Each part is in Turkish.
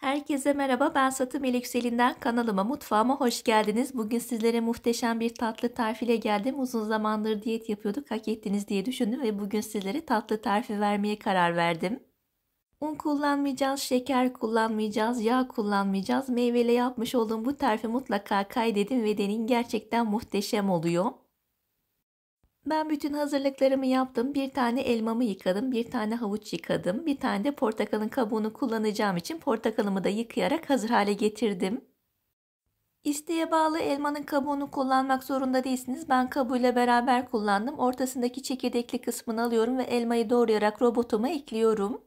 Herkese merhaba ben Satı Meliksel'inden kanalıma mutfağıma hoş geldiniz. Bugün sizlere muhteşem bir tatlı tarifiyle geldim. Uzun zamandır diyet yapıyorduk hak ettiniz diye düşündüm ve bugün sizlere tatlı tarifi vermeye karar verdim. Un kullanmayacağız, şeker kullanmayacağız, yağ kullanmayacağız. Meyveyle yapmış olduğum bu tarifi mutlaka kaydedin ve denin gerçekten muhteşem oluyor. Ben bütün hazırlıklarımı yaptım. Bir tane elmamı yıkadım, bir tane havuç yıkadım, bir tane de portakalın kabuğunu kullanacağım için portakalımı da yıkayarak hazır hale getirdim. İsteğe bağlı elmanın kabuğunu kullanmak zorunda değilsiniz. Ben kabuğuyla beraber kullandım. Ortasındaki çekirdekli kısmını alıyorum ve elmayı doğrayarak robotuma ekliyorum.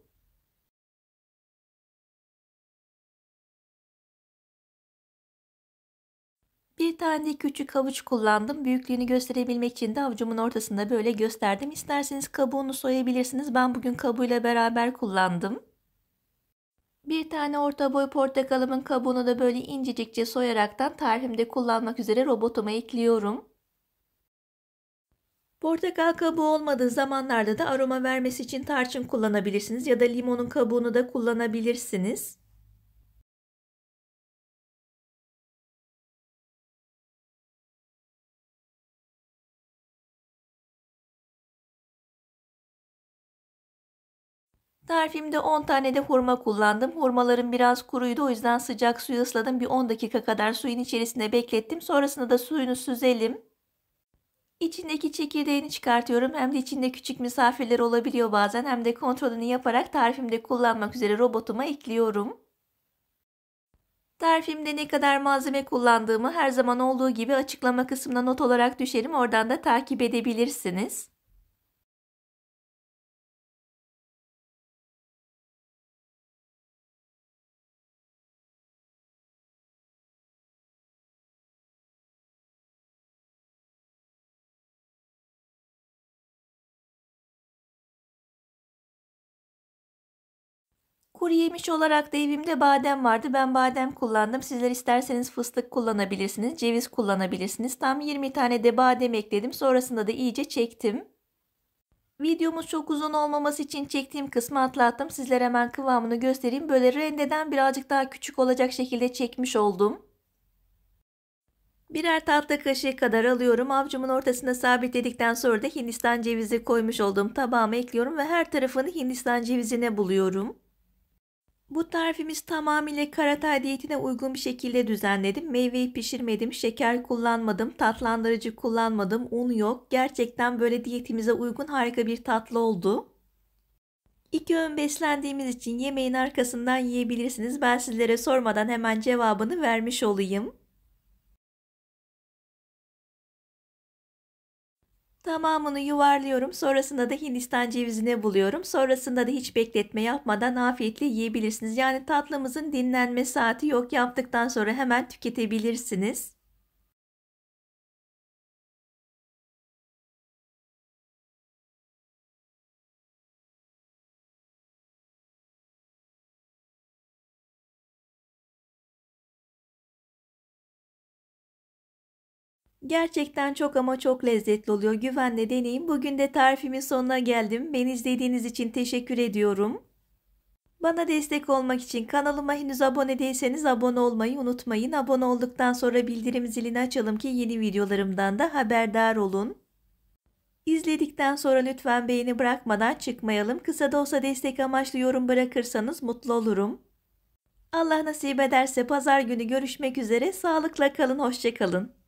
Bir tane küçük havuç kullandım. Büyüklüğünü gösterebilmek için de avucumun ortasında böyle gösterdim. İsterseniz kabuğunu soyabilirsiniz. Ben bugün kabuğuyla beraber kullandım. Bir tane orta boy portakalımın kabuğunu da böyle incecikçe soyaraktan tarifimde kullanmak üzere robotuma ekliyorum. Portakal kabuğu olmadığı zamanlarda da aroma vermesi için tarçın kullanabilirsiniz ya da limonun kabuğunu da kullanabilirsiniz. Tarifimde 10 tane de hurma kullandım. Hurmalarım biraz kuruydu o yüzden sıcak suyu ısladım. Bir 10 dakika kadar suyun içerisinde beklettim. Sonrasında da suyunu süzelim. İçindeki çekirdeğini çıkartıyorum. Hem de içinde küçük misafirler olabiliyor bazen. Hem de kontrolünü yaparak tarifimde kullanmak üzere robotuma ekliyorum. Tarifimde ne kadar malzeme kullandığımı her zaman olduğu gibi açıklama kısmına not olarak düşerim. Oradan da takip edebilirsiniz. Kuru yemiş olarak da evimde badem vardı. Ben badem kullandım. Sizler isterseniz fıstık kullanabilirsiniz, ceviz kullanabilirsiniz. Tam 20 tane de badem ekledim. Sonrasında da iyice çektim. Videomuz çok uzun olmaması için çektiğim kısmı atlattım. Sizlere hemen kıvamını göstereyim. Böyle rendeden birazcık daha küçük olacak şekilde çekmiş oldum. Birer tatlı kaşığı kadar alıyorum. Avcumun ortasına sabitledikten sonra da hindistan cevizi koymuş olduğum tabağıma ekliyorum ve her tarafını hindistan cevizine buluyorum. Bu tarifimiz tamamıyla karatay diyetine uygun bir şekilde düzenledim. Meyveyi pişirmedim, şeker kullanmadım, tatlandırıcı kullanmadım, un yok. Gerçekten böyle diyetimize uygun harika bir tatlı oldu. İki ön beslendiğimiz için yemeğin arkasından yiyebilirsiniz. Ben sizlere sormadan hemen cevabını vermiş olayım. Tamamını yuvarlıyorum. Sonrasında da Hindistan cevizini buluyorum. Sonrasında da hiç bekletme yapmadan afiyetle yiyebilirsiniz. Yani tatlımızın dinlenme saati yok. Yaptıktan sonra hemen tüketebilirsiniz. Gerçekten çok ama çok lezzetli oluyor. Güvenle deneyin. Bugün de tarifimin sonuna geldim. Beni izlediğiniz için teşekkür ediyorum. Bana destek olmak için kanalıma henüz abone değilseniz abone olmayı unutmayın. Abone olduktan sonra bildirim zilini açalım ki yeni videolarımdan da haberdar olun. İzledikten sonra lütfen beğeni bırakmadan çıkmayalım. Kısa da olsa destek amaçlı yorum bırakırsanız mutlu olurum. Allah nasip ederse pazar günü görüşmek üzere. Sağlıkla kalın, hoşçakalın.